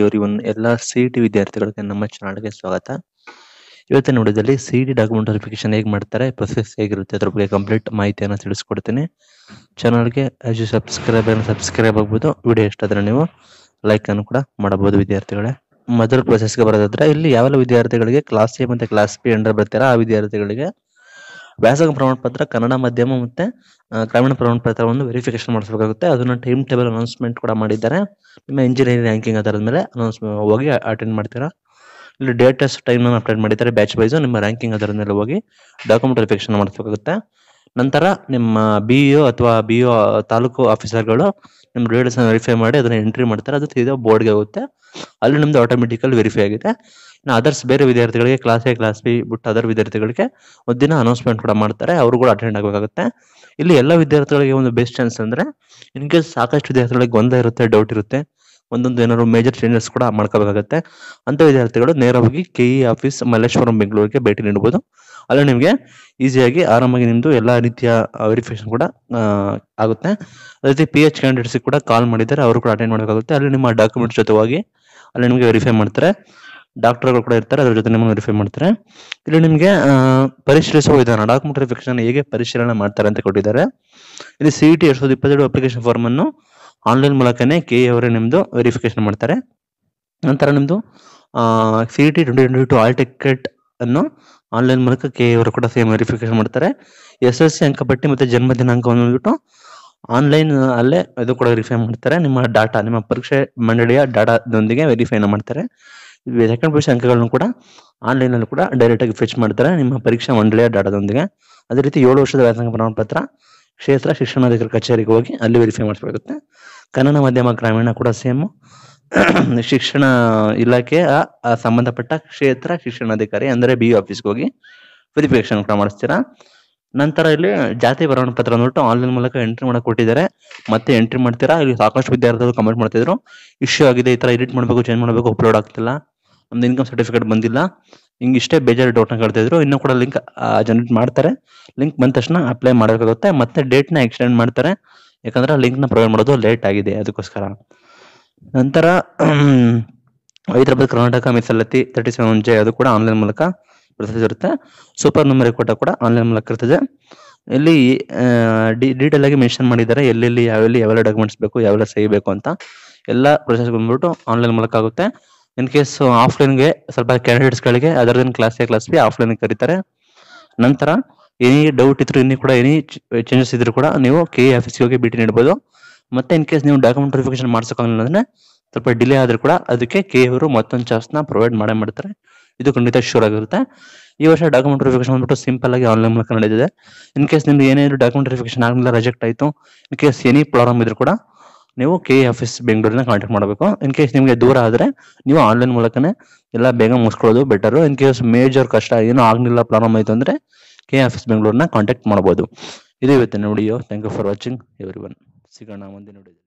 ಇವರಿವನ್ ಎಲ್ಲ C T e ವಿದ್ಯಾರ್ಥಿಗಳಿಗೆ ನಮ್ಮ ಚಾನಲ್ಗೆ ಸ್ವಾಗತ ಇವತ್ತಿನ ನೋಡಿದಲ್ಲಿ ಸಿ ಟಿ ಡಾಕ್ಯುಮೆಂಟ್ ವೆರಿಫಿಕೇಶನ್ ಹೇಗೆ ಮಾಡ್ತಾರೆ ಪ್ರೊಸೆಸ್ ಹೇಗಿರುತ್ತೆ ಅದ್ರ ಬಗ್ಗೆ ಕಂಪ್ಲೀಟ್ ಮಾಹಿತಿಯನ್ನು ತಿಳಿಸ್ಕೊಡ್ತೀನಿ ಚಾನಲ್ಗೆ ಆಸ್ ಯು ಸಬ್ಸ್ಕ್ರೈಬ್ ಸಬ್ಸ್ಕ್ರೈಬ್ ಆಗ್ಬೋದು ವಿಡಿಯೋ ಇಷ್ಟ ಆದರೆ ನೀವು ಲೈಕ್ ಅನ್ನು ಕೂಡ ಮಾಡಬಹುದು ವಿದ್ಯಾರ್ಥಿಗಳೇ ಮೊದಲು ಪ್ರೊಸೆಸ್ಗೆ ಬರೋದಾದ್ರೆ ಇಲ್ಲಿ ಯಾವೆಲ್ಲ ವಿದ್ಯಾರ್ಥಿಗಳಿಗೆ ಕ್ಲಾಸ್ ಎ ಮತ್ತು ಕ್ಲಾಸ್ ಬಿ ಅಂಡರ್ ಬರ್ತಾರೆ ಆ ವಿದ್ಯಾರ್ಥಿಗಳಿಗೆ ವ್ಯಾಸಂಗ ಪ್ರಮಾಣ ಪತ್ರ ಕನ್ನಡ ಮಾಧ್ಯಮ ಮತ್ತೆ ಗ್ರಾಮೀಣ ಪ್ರಮಾಣ ಪತ್ರವನ್ನು ವೆರಿಫಿಕೇಶನ್ ಮಾಡಿಸಬೇಕಾಗುತ್ತೆ ಅದನ್ನ ಟೈಮ್ ಟೇಬಲ್ ಅನೌನ್ಸ್ಮೆಂಟ್ ಕೂಡ ಮಾಡಿದ್ದಾರೆ ನಿಮ್ಮ ಇಂಜಿನಿಯರಿಂಗ್ ರ್ಯಾಂಕಿಂಗ್ ಅದರ ಮೇಲೆ ಅನೌನ್ಸ್ ಹೋಗಿ ಅಟೆಂಡ್ ಮಾಡ್ತೀರಾ ಇಲ್ಲಿ ಡೇಟ್ ಟೈಮ್ ಅಪ್ಡೇಟ್ ಮಾಡಿದ್ದಾರೆ ಬ್ಯಾಚ್ ವೈಸ್ ನಿಮ್ಮ ರ್ಯಾಂಕಿಂಗ್ ಅದರ ಮೇಲೆ ಹೋಗಿ ಡಾಕ್ಯುಮೆಂಟ್ ವೆರಿಫಿಕೇಶನ್ ಮಾಡಿಸಬೇಕಾಗುತ್ತೆ ನಂತರ ನಿಮ್ಮ ಬಿಇಒ ಅಥವಾ ಬಿ ತಾಲೂಕು ತಾಲೂಕು ಆಫೀಸರ್ಗಳು ನಿಮ್ಮ ಡೀಟೇಲ್ಸ್ ವೆರಿಫೈ ಮಾಡಿ ಅದನ್ನ ಎಂಟ್ರಿ ಮಾಡ್ತಾರೆ ಅದು ಸೀದಾ ಬೋರ್ಡ್ಗೆ ಹೋಗುತ್ತೆ ಅಲ್ಲಿ ನಿಮ್ದು ಆಟೋಮೆಟಿಕಲ್ ವೆರಿಫೈ ಆಗಿದೆ ಇನ್ನು ಅದರ್ಸ್ ಬೇರೆ ವಿದ್ಯಾರ್ಥಿಗಳಿಗೆ ಕ್ಲಾಸ್ ಎ ಕ್ಲಾಸ್ ಬಿ ಬಿಟ್ಟು ಅದರ್ ವಿದ್ಯಾರ್ಥಿಗಳಿಗೆ ಒಂದಿನ ಅನೌನ್ಸ್ಮೆಂಟ್ ಕೂಡ ಮಾಡ್ತಾರೆ ಅವರು ಕೂಡ ಅಟೆಂಡ್ ಆಗಬೇಕಾಗುತ್ತೆ ಇಲ್ಲಿ ಎಲ್ಲ ವಿದ್ಯಾರ್ಥಿಗಳಿಗೆ ಒಂದು ಬೆಸ್ಟ್ ಚಾನ್ಸ್ ಅಂದ್ರೆ ಇನ್ ಕೇಸ್ ಸಾಕಷ್ಟು ವಿದ್ಯಾರ್ಥಿಗಳಿಗೆ ಗೊಂದಲ ಇರುತ್ತೆ ಡೌಟ್ ಇರುತ್ತೆ ಒಂದೊಂದು ಏನಾದ್ರು ಮೇಜರ್ ಚೇಂಜಸ್ ಕೂಡ ಮಾಡ್ಕೋಬೇಕಾಗುತ್ತೆ ಅಂತ ವಿದ್ಯಾರ್ಥಿಗಳು ನೇರವಾಗಿ ಕೆ ಇ ಆಫೀಸ್ ಮಲ್ಲೇಶ್ವರಂ ಬೆಂಗಳೂರಿಗೆ ಭೇಟಿ ನೀಡಬಹುದು ಅಲ್ಲಿ ನಿಮಗೆ ಈಸಿಯಾಗಿ ಆರಾಮಾಗಿ ನಿಮ್ಮದು ಎಲ್ಲ ರೀತಿಯ ವೆರಿಫಿಕೇಶನ್ ಕೂಡ ಆಗುತ್ತೆ ಅದೇ ರೀತಿ ಪಿ ಎಚ್ ಕ್ಯಾಂಡಿಡೇಟ್ಸ್ ಕೂಡ ಕಾಲ್ ಮಾಡಿದ್ದಾರೆ ಅವರು ಕೂಡ ಅಟೆಂಡ್ ಮಾಡಬೇಕಾಗುತ್ತೆ ಅಲ್ಲಿ ನಿಮ್ಮ ಡಾಕ್ಯುಮೆಂಟ್ಸ್ ಜೊತೆವಾಗಿ ಅಲ್ಲಿ ನಿಮಗೆ ವೆರಿಫೈ ಮಾಡ್ತಾರೆ ಡಾಕ್ಟರ್ಗಳು ಕೂಡ ಇರ್ತಾರೆ ಅದ್ರ ಜೊತೆ ನಿಮ್ಮನ್ನು ವೆರಿಫೈ ಮಾಡ್ತಾರೆ ಇಲ್ಲಿ ನಿಮಗೆ ಪರಿಶೀಲಿಸುವ ವಿಧಾನ ಡಾಕ್ಯುಮೆಂಟ್ ವೆರಿಫಿಕೇಶನ್ ಹೇಗೆ ಪರಿಶೀಲನೆ ಮಾಡ್ತಾರೆ ಅಂತ ಕೊಟ್ಟಿದ್ದಾರೆ ಇಲ್ಲಿ ಸಿ ಇ ಟಿ ಎರಡ್ ಸಾವಿರದ ಇಪ್ಪತ್ತೆರಡು ಅಪ್ಲಿಕೇಶನ್ ಫಾರ್ಮ್ ಅನ್ನು ಆನ್ಲೈನ್ ಮೂಲಕನೇ ಕೆ ಎ ಅವರೇ ನಿಮ್ಮದು ವೆರಿಫಿಕೇಶನ್ ಮಾಡ್ತಾರೆ ನಂತರ ನಿಮ್ಮದು C T twenty twenty two hall ticket ಅನ್ನು ಆನ್ಲೈನ್ ಮೂಲಕ ಕೆ ಎ ಅವರು ಕೂಡ ಸೇಮ್ ವೆರಿಫಿಕೇಶನ್ ಮಾಡ್ತಾರೆ ಎಸ್ ಎಸ್ ಸಿ ಅಂಕಪಟ್ಟಿ ಮತ್ತು ಜನ್ಮ ದಿನಾಂಕವನ್ನು ಬಿಟ್ಟು ಆನ್ಲೈನ್ ಅಲ್ಲೇ ಇದು ಕೂಡ ವೆರಿಫೈ ಮಾಡ್ತಾರೆ ನಿಮ್ಮ ಡಾಟಾ ನಿಮ್ಮ ಪರೀಕ್ಷೆ ಮಂಡಳಿಯ ಡಾಟಾದೊಂದಿಗೆ ವೆರಿಫೈನ ಮಾಡ್ತಾರೆ ಸೆಕೆಂಡ್ ಪರೀಕ್ಷೆ ಅಂಕಗಳನ್ನು ಕೂಡ ಆನ್ಲೈನ್ ಅಲ್ಲಿ ಕೂಡ ಡೈರೆಕ್ಟ್ ಆಗಿ ಫೆಚ್ ಮಾಡ್ತಾರೆ ನಿಮ್ಮ ಪರೀಕ್ಷಾ ಮಂಡಳಿಯ ಡಾಟಾದೊಂದಿಗೆ ಅದೇ ರೀತಿ ಏಳು ವರ್ಷದ ವ್ಯಾಸಂಗ ಪ್ರಮಾಣ ಪತ್ರ ಕ್ಷೇತ್ರ ಶಿಕ್ಷಣಾಧಿಕಾರಿ ಕಚೇರಿಗೆ ಹೋಗಿ ಅಲ್ಲಿ ವೆರಿಫೈ ಮಾಡಿಸಬೇಕಾಗುತ್ತೆ ಕನ್ನಡ ಮಾಧ್ಯಮ ಗ್ರಾಮೀಣ ಕೂಡ ಸೇಮ್ ಶಿಕ್ಷಣ ಇಲಾಖೆ ಸಂಬಂಧಪಟ್ಟ ಕ್ಷೇತ್ರ ಶಿಕ್ಷಣಾಧಿಕಾರಿ ಅಂದ್ರೆ ಬಿ ಆಫೀಸ್ಗೆ ಹೋಗಿ ವೆರಿಫಿಕೇಶನ್ ಕೂಡ ಮಾಡಿಸ್ತೀರಾ ನಂತರ ಇಲ್ಲಿ ಜಾತಿ ವರಣ ಪತ್ರ ಅಂದ್ಬಿಟ್ಟು ಆನ್ಲೈನ್ ಮೂಲಕ ಎಂಟ್ರಿ ಮಾಡಕ್ ಕೊಟ್ಟಿದ್ದಾರೆ ಮತ್ತೆ ಎಂಟ್ರಿ ಮಾಡ್ತೀರಾ ಇಲ್ಲಿ ಸಾಕಷ್ಟು ವಿದ್ಯಾರ್ಥಿಗಳು ಕಮೆಂಟ್ ಮಾಡ್ತಿದ್ರು ಇಶ್ಯೂ ಆಗಿದೆ ಈ ತರ ಎಡಿಟ್ ಮಾಡಬೇಕು ಚೇಂಜ್ ಮಾಡಬೇಕು ಅಪ್ಲೋಡ್ ಆಗ್ತಿಲ್ಲ ಒಂದು ಇನ್ಕಮ್ ಸರ್ಟಿಫಿಕೇಟ್ ಬಂದಿಲ್ಲ ಹಿಂಗೆ ಇಷ್ಟೇ ಬೇಜಾರು ಡೌಟ್ನ ಕೇಳ್ತಿದ್ರು ಇನ್ನೂ ಕೂಡ ಲಿಂಕ್ ಜನರೇಟ್ ಮಾಡ್ತಾರೆ ಲಿಂಕ್ ಬಂದ ತಕ್ಷಣ ಅಪ್ಲೈ ಮಾಡಬೇಕಾಗುತ್ತೆ ಮತ್ತೆ ನ ಎಕ್ಸ್ಟೆಂಡ್ ಮಾಡ್ತಾರೆ ಯಾಕಂದ್ರೆ ನ ಪ್ರೊವೈಡ್ ಮಾಡೋದು ಲೇಟ್ ಆಗಿದೆ ಅದಕ್ಕೋಸ್ಕರ ನಂತರ ಹೈದರಾಬಾದ್ ಕರ್ನಾಟಕ ಮೀಸಲಾತಿ ತರ್ಟಿ ಸೆವೆನ್ ಜೆ ಅದು ಕೂಡ ಆನ್ಲೈನ್ ಮೂಲಕ ಇರುತ್ತೆ ಸೂಪರ್ ನಂಬರ್ ಕೋಟ ಕೂಡ ಆನ್ಲೈನ್ ಮೂಲಕ ಇರ್ತದೆ ಇಲ್ಲಿ ಡೀಟೇಲ್ ಆಗಿ ಮೆನ್ಷನ್ ಮಾಡಿದ್ದಾರೆ ಎಲ್ಲೆಲ್ಲಿ ಯಾವೆಲ್ಲಿ ಯಾವೆಲ್ಲ ಡಾಕ್ಯುಮೆಂಟ್ಸ್ ಬೇಕು ಯಾವೆಲ್ಲ ಸಹಿ ಬೇಕು ಅಂತ ಎಲ್ಲ ಪ್ರೊಸೆಸ್ ಬಂದ್ಬಿಟ್ಟು ಆನ್ಲೈನ್ ಮೂಲಕ ಆಗುತ್ತೆ ಇನ್ ಕೇಸ್ ಆಫ್ಲೈನ್ಗೆ ಸ್ವಲ್ಪ ಕ್ಯಾಂಡಿಡೇಟ್ಸ್ಗಳಿಗೆ ಅದರ class A class B offline ಕರೀತಾರೆ ನಂತರ ಎನಿ ಡೌಟ್ ಇದ್ರು ಇನ್ನೂ ಕೂಡ ಎನಿ ಚೇಂಜಸ್ ಇದ್ರೂ ಕೂಡ ನೀವು ಕೆ ಆಫೀಸ್ಗೆ ಹೋಗಿ ಭೇಟಿ ನೀಡಬಹುದು ಮತ್ತೆ ಇನ್ ಕೇಸ್ ನೀವು ಡಾಕ್ಯುಮೆಂಟ್ ವೆರಿಫಿಕೇಶನ್ ಮಾಡ್ಸೋಕ್ಕಾಗಲ್ಲ ಅಂದ್ರೆ ಸ್ವಲ್ಪ ಡಿಲೇ ಆದ್ರೂ ಕೂಡ ಅದಕ್ಕೆ ಕೆ ಅವರು ಮತ್ತೊಂದು ಚಾನ್ಸ್ನ ಪ್ರೊವೈಡ್ ಮಾಡೇ ಮಾಡ್ತಾರೆ ಇದು ಖಂಡಿತ ಶೂರ್ ಆಗಿರುತ್ತೆ ಈ ವರ್ಷ ಡಾಕ್ಯುಮೆಂಟ್ ವೆರಿಫಿಕೇಶನ್ ಬಂದ್ಬಿಟ್ಟು ಸಿಂಪಲ್ ಆಗಿ ಆನ್ಲೈನ್ ಮೂಲಕ ನಡೆದಿದೆ ಇನ್ ಕೇಸ್ ನಿಮ್ಗೆ ಏನೇನು ಡಾಕ್ಯುಮೆಂಟ್ ವೆರಿಫಿಕೇಶನ್ ಆಗಲಿಲ್ಲ ರಿಜೆಕ್ಟ್ ಆಯಿತು ಇನ್ ಕೇಸ್ ಎನಿ ಪ್ರಾಬ್ಲಮ್ ಇದ್ರು ಕೂಡ ನೀವು ಕೆ ಆಫೀಸ್ ಬೆಂಗಳೂರಿನ ಕಾಂಟ್ಯಾಕ್ಟ್ ಮಾಡಬೇಕು ಇನ್ ಕೇಸ್ ನಿಮಗೆ ದೂರ ಆದರೆ ನೀವು ಆನ್ಲೈನ್ ಮೂಲಕನೇ ಎಲ್ಲ ಬೇಗ ಮುಗಿಸ್ಕೊಳ್ಳೋದು ಬೆಟರು ಇನ್ ಕೇಸ್ ಮೇಜರ್ ಕಷ್ಟ ಏನೂ ಆಗಲಿಲ್ಲ ಪ್ರಾಬ್ಲಮ್ ಆಯಿತು ಅಂದರೆ ಕೆ ಆಫೀಸ್ ಬೆಂಗಳೂರನ್ನ ಕಾಂಟ್ಯಾಕ್ಟ್ ಮಾಡಬಹುದು ಇದು ಇವತ್ತಿನ video thank you for watching everyone ಸಿಗೋಣ ಮುಂದಿನ ವಿಡಿಯೋ